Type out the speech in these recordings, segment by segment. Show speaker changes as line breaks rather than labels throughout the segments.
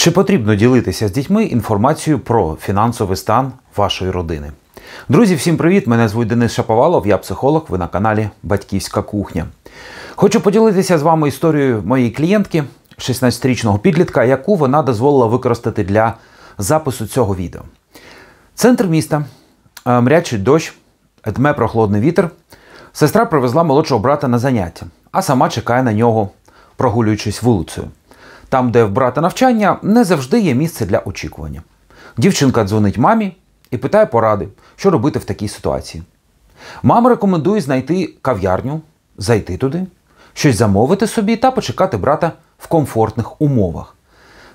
Чи потрібно ділитися з дітьми інформацією про фінансовий стан вашої родини? Друзі, всім привіт! Мене звуть Денис Шаповалов, я психолог. Ви на каналі Батьківська кухня. Хочу поділитися з вами історією моєї клієнтки, 16-річного підлітка, яку вона дозволила використати для запису цього відео. Центр міста, е, мрячий дощ, дме прохолодний вітер. Сестра привезла молодшого брата на заняття, а сама чекає на нього, прогулюючись вулицею. Там, де в брата навчання, не завжди є місце для очікування. Дівчинка дзвонить мамі і питає поради, що робити в такій ситуації. Мама рекомендує знайти кав'ярню, зайти туди, щось замовити собі та почекати брата в комфортних умовах.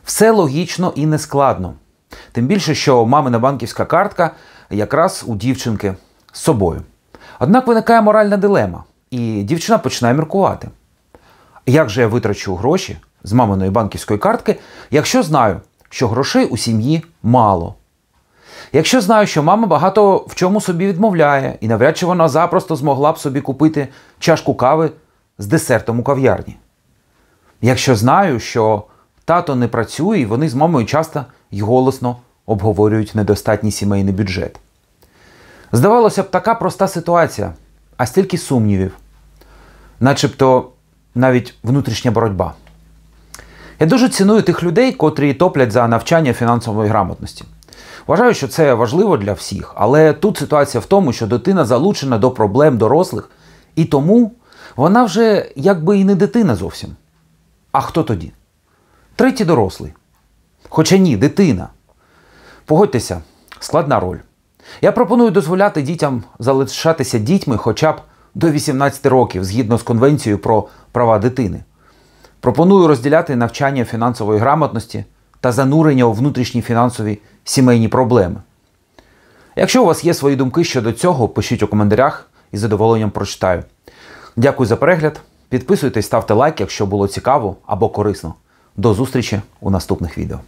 Все логічно і нескладно. Тим більше, що мамина банківська картка якраз у дівчинки з собою. Однак виникає моральна дилема, і дівчина починає міркувати. Як же я витрачу гроші з маминої банківської картки, якщо знаю, що грошей у сім'ї мало. Якщо знаю, що мама багато в чому собі відмовляє, і навряд чи вона запросто змогла б собі купити чашку кави з десертом у кав'ярні. Якщо знаю, що тато не працює, і вони з мамою часто й голосно обговорюють недостатній сімейний бюджет. Здавалося б, така проста ситуація, а стільки сумнівів, начебто навіть внутрішня боротьба. Я дуже ціную тих людей, котрі топлять за навчання фінансової грамотності. Вважаю, що це важливо для всіх, але тут ситуація в тому, що дитина залучена до проблем дорослих, і тому вона вже якби і не дитина зовсім. А хто тоді? Третій дорослий. Хоча ні, дитина. Погодьтеся, складна роль. Я пропоную дозволяти дітям залишатися дітьми хоча б до 18 років згідно з Конвенцією про права дитини. Пропоную розділяти навчання фінансової грамотності та занурення у внутрішні фінансові сімейні проблеми. Якщо у вас є свої думки щодо цього, пишіть у коментарях із задоволенням прочитаю. Дякую за перегляд. Підписуйтесь, ставте лайк, якщо було цікаво або корисно. До зустрічі у наступних відео.